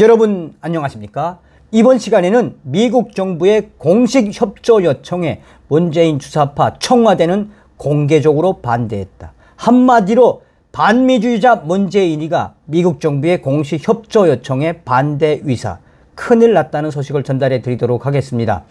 여러분 안녕하십니까? 이번 시간에는 미국 정부의 공식 협조 요청에 문재인 주사파 청와대는 공개적으로 반대했다. 한마디로 반미주의자 문재인이가 미국 정부의 공식 협조 요청에 반대 의사 큰일 났다는 소식을 전달해 드리도록 하겠습니다.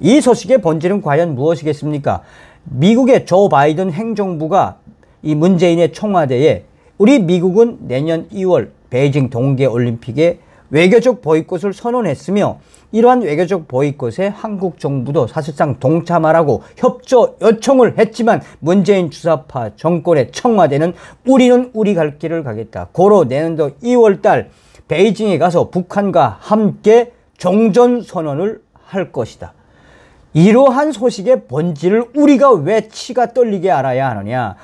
이 소식의 본질은 과연 무엇이겠습니까? 미국의 조 바이든 행정부가 이 문재인의 청와대에 우리 미국은 내년 2월 베이징 동계 올림픽에 외교적 보이콧을 선언했으며 이러한 외교적 보이콧에 한국 정부도 사실상 동참하라고 협조 요청을 했지만 문재인 주사파 정권의 청와대는 우리는 우리 갈 길을 가겠다. 고로 내년도 2월달 베이징에 가서 북한과 함께 종전 선언을 할 것이다. 이러한 소식의 본질을 우리가 왜 치가 떨리게 알아야 하느냐.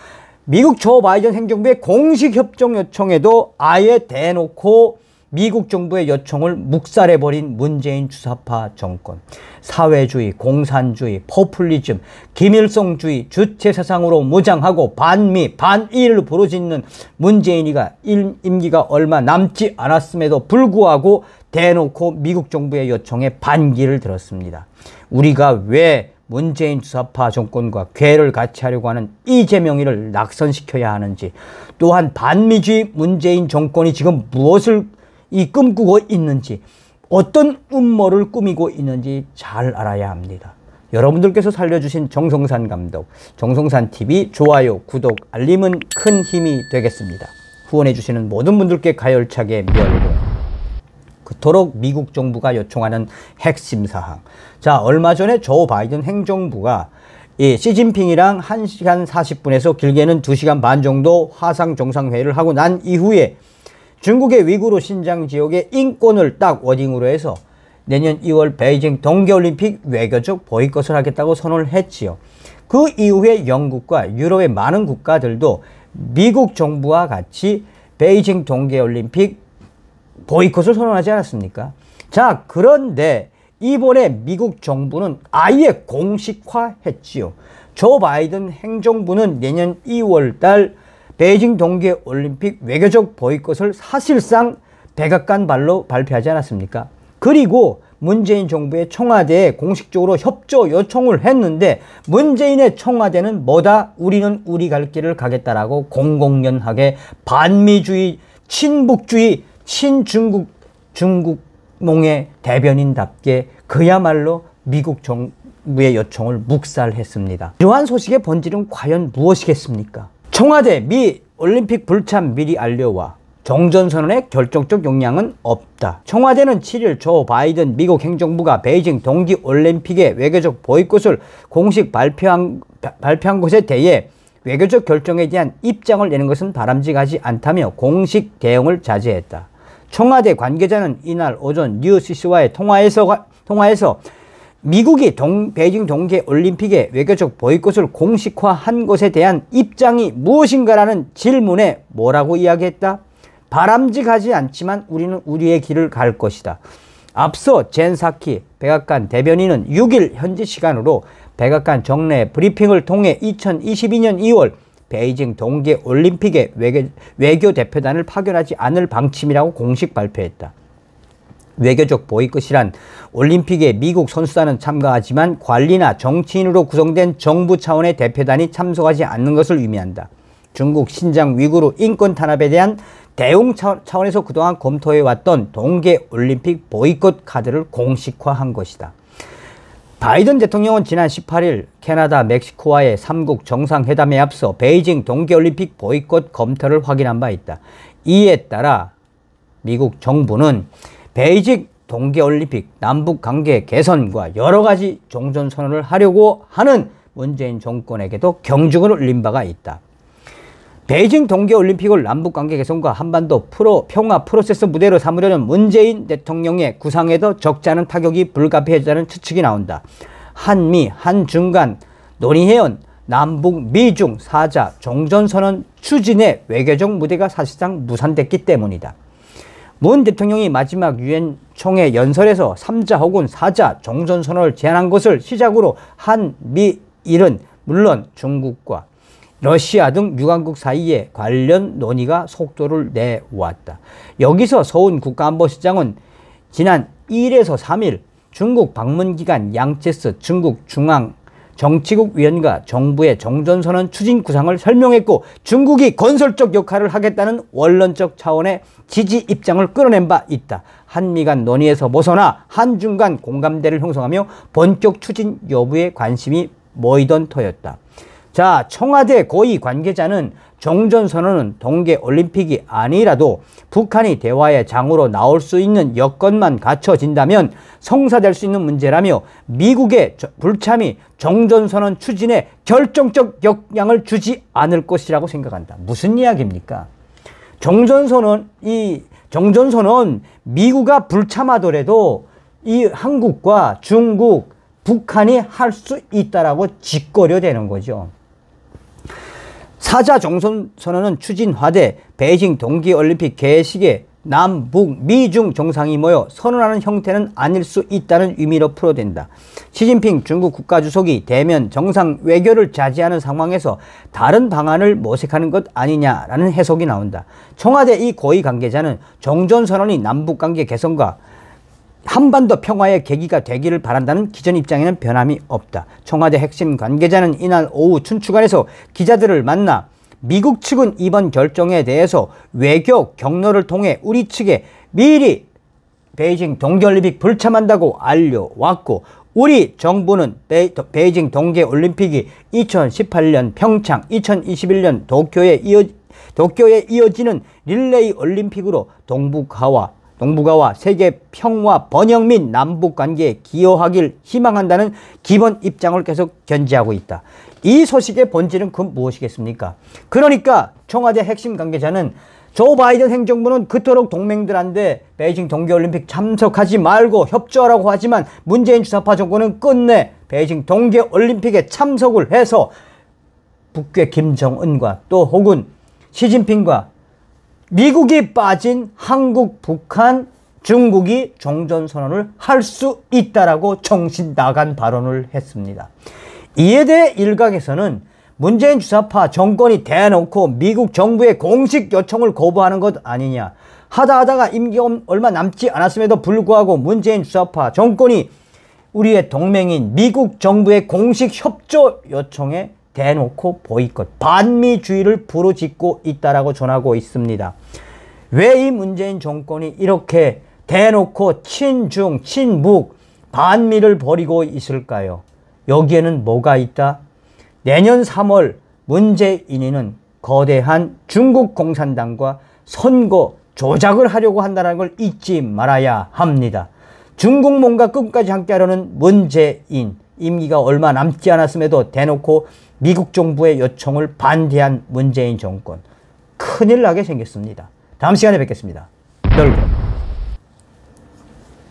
미국 조 바이든 행정부의 공식 협정 요청에도 아예 대놓고 미국 정부의 요청을 묵살해버린 문재인 주사파 정권. 사회주의, 공산주의, 포퓰리즘, 김일성주의, 주체사상으로 무장하고 반미, 반일로 부르짖는 문재인이가 임기가 얼마 남지 않았음에도 불구하고 대놓고 미국 정부의 요청에 반기를 들었습니다. 우리가 왜 문재인 주사파 정권과 괴를 같이 하려고 하는 이재명이를 낙선시켜야 하는지 또한 반미주의 문재인 정권이 지금 무엇을 이 꿈꾸고 있는지 어떤 음모를 꾸미고 있는지 잘 알아야 합니다. 여러분들께서 살려주신 정성산 감독, 정성산 TV 좋아요, 구독, 알림은 큰 힘이 되겠습니다. 후원해주시는 모든 분들께 가열차게 멸공. 그토록 미국 정부가 요청하는 핵심 사항. 자, 얼마 전에 조 바이든 행정부가 이 시진핑이랑 1시간 40분에서 길게는 2시간 반 정도 화상 정상회의를 하고 난 이후에 중국의 위구르 신장 지역의 인권을 딱 워딩으로 해서 내년 2월 베이징 동계올림픽 외교적 보이콧을 하겠다고 선언을 했지요. 그 이후에 영국과 유럽의 많은 국가들도 미국 정부와 같이 베이징 동계올림픽 보이콧을 선언하지 않았습니까? 자 그런데 이번에 미국 정부는 아예 공식화했지요. 조 바이든 행정부는 내년 2월달 베이징 동계 올림픽 외교적 보이콧을 사실상 백악관 발로 발표하지 않았습니까? 그리고 문재인 정부의 청와대에 공식적으로 협조 요청을 했는데 문재인의 청와대는 뭐다 우리는 우리 갈 길을 가겠다라고 공공연하게 반미주의 친북주의 친중국 중국몽의 대변인답게 그야말로 미국 정부의 요청을 묵살했습니다. 이러한 소식의 본질은 과연 무엇이겠습니까? 청와대 미 올림픽 불참 미리 알려와 종전선언의 결정적 영향은 없다. 청와대는 7일 조 바이든 미국 행정부가 베이징 동기올림픽의 외교적 보이콧을 공식 발표한, 발표한 것에 대해 외교적 결정에 대한 입장을 내는 것은 바람직하지 않다며 공식 대응을 자제했다. 청와대 관계자는 이날 오전 뉴스C와의 통화에서, 통화에서 미국이 동, 베이징 동계 올림픽의 외교적 보이콧을 공식화한 것에 대한 입장이 무엇인가라는 질문에 뭐라고 이야기했다? 바람직하지 않지만 우리는 우리의 길을 갈 것이다. 앞서 젠사키 백악관 대변인은 6일 현지 시간으로 백악관 정례 브리핑을 통해 2022년 2월 베이징 동계 올림픽의 외교, 외교 대표단을 파견하지 않을 방침이라고 공식 발표했다. 외교적 보이콧이란 올림픽에 미국 선수단은 참가하지만 관리나 정치인으로 구성된 정부 차원의 대표단이 참석하지 않는 것을 의미한다. 중국 신장 위구르 인권 탄압에 대한 대응 차원에서 그동안 검토해왔던 동계올림픽 보이콧 카드를 공식화한 것이다. 바이든 대통령은 지난 18일 캐나다, 멕시코와의 3국 정상회담에 앞서 베이징 동계올림픽 보이콧 검토를 확인한 바 있다. 이에 따라 미국 정부는 베이직 동계올림픽 남북관계 개선과 여러 가지 종전선언을 하려고 하는 문재인 정권에게도 경중을 울린 바가 있다. 베이징 동계올림픽을 남북관계 개선과 한반도 프로 평화 프로세스 무대로 삼으려는 문재인 대통령의 구상에도 적지 않은 타격이 불가피해졌다는 추측이 나온다. 한미, 한중간, 논의해온 남북, 미중, 사자, 종전선언 추진의 외교적 무대가 사실상 무산됐기 때문이다. 문 대통령이 마지막 유엔 총회 연설에서 3자 혹은 4자 종전 선언을 제안한 것을 시작으로 한미 일은 물론 중국과 러시아 등 유관국 사이에 관련 논의가 속도를 내왔다. 여기서 서훈 국가안보실장은 지난 2일에서 3일 중국 방문 기간 양체스 중국 중앙 정치국 위원과 정부의 정전선언 추진 구상을 설명했고 중국이 건설적 역할을 하겠다는 원론적 차원의 지지 입장을 끌어낸 바 있다. 한미 간 논의에서 벗어나 한중 간 공감대를 형성하며 본격 추진 여부에 관심이 모이던 터였다. 자, 청와대 고위 관계자는 종전선언은 동계올림픽이 아니라도 북한이 대화의 장으로 나올 수 있는 여건만 갖춰진다면 성사될 수 있는 문제라며 미국의 불참이 종전선언 추진에 결정적 역량을 주지 않을 것이라고 생각한다. 무슨 이야기입니까? 종전선언, 이 종전선언 미국이 불참하더라도 이 한국과 중국, 북한이 할 수 있다라고 짓거려 되는 거죠. 사자 종선선언은 추진화돼 베이징 동계올림픽 개식에 남북 미중 정상이 모여 선언하는 형태는 아닐 수 있다는 의미로 풀어된다. 시진핑 중국 국가주석이 대면 정상 외교를 자제하는 상황에서 다른 방안을 모색하는 것 아니냐라는 해석이 나온다. 청와대 이 고위 관계자는 종전선언이 남북관계 개선과 한반도 평화의 계기가 되기를 바란다는 기존 입장에는 변함이 없다. 청와대 핵심 관계자는 이날 오후 춘추관에서 기자들을 만나 미국 측은 이번 결정에 대해서 외교 경로를 통해 우리 측에 미리 베이징 동계올림픽 불참한다고 알려왔고 우리 정부는 베 베이징 동계올림픽이 2018년 평창, 2021년 도쿄에 이어 도쿄에 이어지는 릴레이 올림픽으로 동북아와 동북아와 세계 평화, 번영 및 남북 관계에 기여하길 희망한다는 기본 입장을 계속 견지하고 있다. 이 소식의 본질은 그 무엇이겠습니까? 그러니까 청와대 핵심 관계자는 조 바이든 행정부는 그토록 동맹들한테 베이징 동계올림픽 참석하지 말고 협조하라고 하지만 문재인 주사파 정권은 끝내 베이징 동계올림픽에 참석을 해서 북괴 김정은과 또 혹은 시진핑과 미국이 빠진 한국, 북한, 중국이 종전선언을 할 수 있다라고 정신 나간 발언을 했습니다. 이에 대해 일각에서는 문재인 주사파 정권이 대놓고 미국 정부의 공식 요청을 거부하는 것 아니냐 하다 하다가 임기 얼마 남지 않았음에도 불구하고 문재인 주사파 정권이 우리의 동맹인 미국 정부의 공식 협조 요청에 대놓고 보이콧, 반미주의를 부르짖고 있다라고 전하고 있습니다. 왜 이 문재인 정권이 이렇게 대놓고 친중, 친북, 반미를 벌이고 있을까요? 여기에는 뭐가 있다? 내년 3월 문재인이는 거대한 중국 공산당과 선거 조작을 하려고 한다는 걸 잊지 말아야 합니다. 중국 뭔가 끝까지 함께하려는 문재인 임기가 얼마 남지 않았음에도 대놓고 미국 정부의 요청을 반대한 문재인 정권. 큰일 나게 생겼습니다. 다음 시간에 뵙겠습니다. 널고.